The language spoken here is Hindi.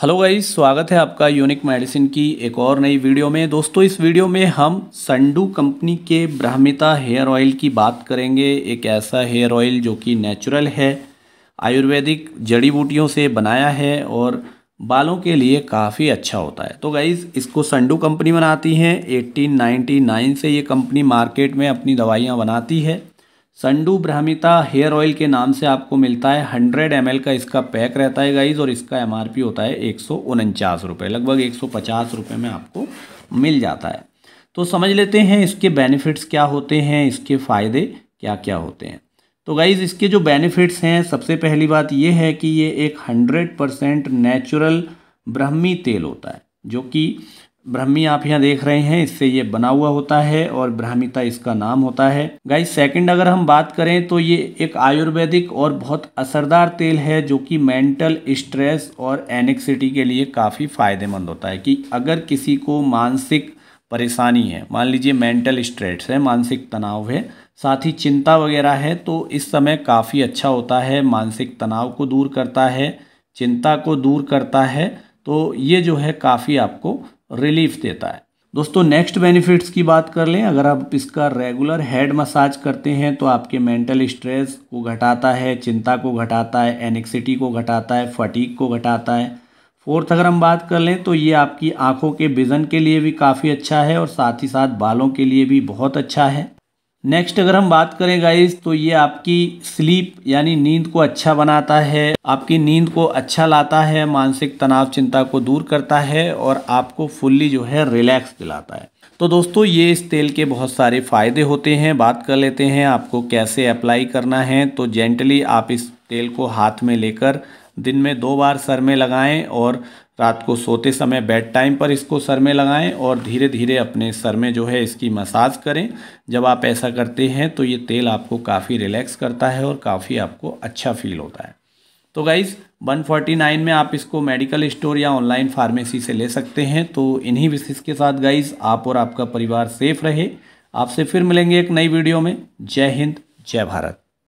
हेलो गाइस स्वागत है आपका यूनिक मेडिसिन की एक और नई वीडियो में दोस्तों इस वीडियो में हम संडू कंपनी के ब्रह्मिता हेयर ऑयल की बात करेंगे एक ऐसा हेयर ऑयल जो कि नेचुरल है आयुर्वेदिक जड़ी बूटियों से बनाया है और बालों के लिए काफ़ी अच्छा होता है तो गाइज़ इसको संडू कंपनी बनाती है 1899 से ये कंपनी मार्केट में अपनी दवाइयाँ बनाती है संडू ब्रह्मिता हेयर ऑयल के नाम से आपको मिलता है हंड्रेड एम का इसका पैक रहता है गाइज और इसका एम होता है एक सौ लगभग एक सौ में आपको मिल जाता है तो समझ लेते हैं इसके बेनिफिट्स क्या होते हैं इसके फ़ायदे क्या क्या होते हैं तो गाइज़ इसके जो बेनिफिट्स हैं सबसे पहली बात ये है कि ये एक हंड्रेड परसेंट नेचुरल ब्रह्मी तेल होता है जो कि ब्रह्मी आप यहाँ देख रहे हैं इससे ये बना हुआ होता है और ब्रह्मिता इसका नाम होता है गाइस सेकंड अगर हम बात करें तो ये एक आयुर्वेदिक और बहुत असरदार तेल है जो कि मेंटल स्ट्रेस और एनेक्सिटी के लिए काफ़ी फायदेमंद होता है कि अगर किसी को मानसिक परेशानी है मान लीजिए मेंटल स्ट्रेस है मानसिक तनाव है साथ ही चिंता वगैरह है तो इस समय काफ़ी अच्छा होता है मानसिक तनाव को दूर करता है चिंता को दूर करता है तो ये जो है काफ़ी आपको रिलीफ देता है दोस्तों नेक्स्ट बेनिफिट्स की बात कर लें अगर आप इसका रेगुलर हेड मसाज करते हैं तो आपके मेंटल स्ट्रेस को घटाता है चिंता को घटाता है एनिक्सिटी को घटाता है फटीक को घटाता है फोर्थ अगर हम बात कर लें तो ये आपकी आंखों के विज़न के लिए भी काफ़ी अच्छा है और साथ ही साथ बालों के लिए भी बहुत अच्छा है नेक्स्ट अगर हम बात करें गाइस तो ये आपकी स्लीप यानी नींद को अच्छा बनाता है आपकी नींद को अच्छा लाता है मानसिक तनाव चिंता को दूर करता है और आपको फुल्ली जो है रिलैक्स दिलाता है तो दोस्तों ये इस तेल के बहुत सारे फ़ायदे होते हैं बात कर लेते हैं आपको कैसे अप्लाई करना है तो जेंटली आप इस तेल को हाथ में लेकर दिन में दो बार सर में लगाएं और रात को सोते समय बेड टाइम पर इसको सर में लगाएं और धीरे धीरे अपने सर में जो है इसकी मसाज करें जब आप ऐसा करते हैं तो ये तेल आपको काफ़ी रिलैक्स करता है और काफ़ी आपको अच्छा फील होता है तो गाइज़ 149 में आप इसको मेडिकल स्टोर या ऑनलाइन फार्मेसी से ले सकते हैं तो इन्हीं विशेष के साथ गाइज़ आप और आपका परिवार सेफ रहे आपसे फिर मिलेंगे एक नई वीडियो में जय हिंद जय भारत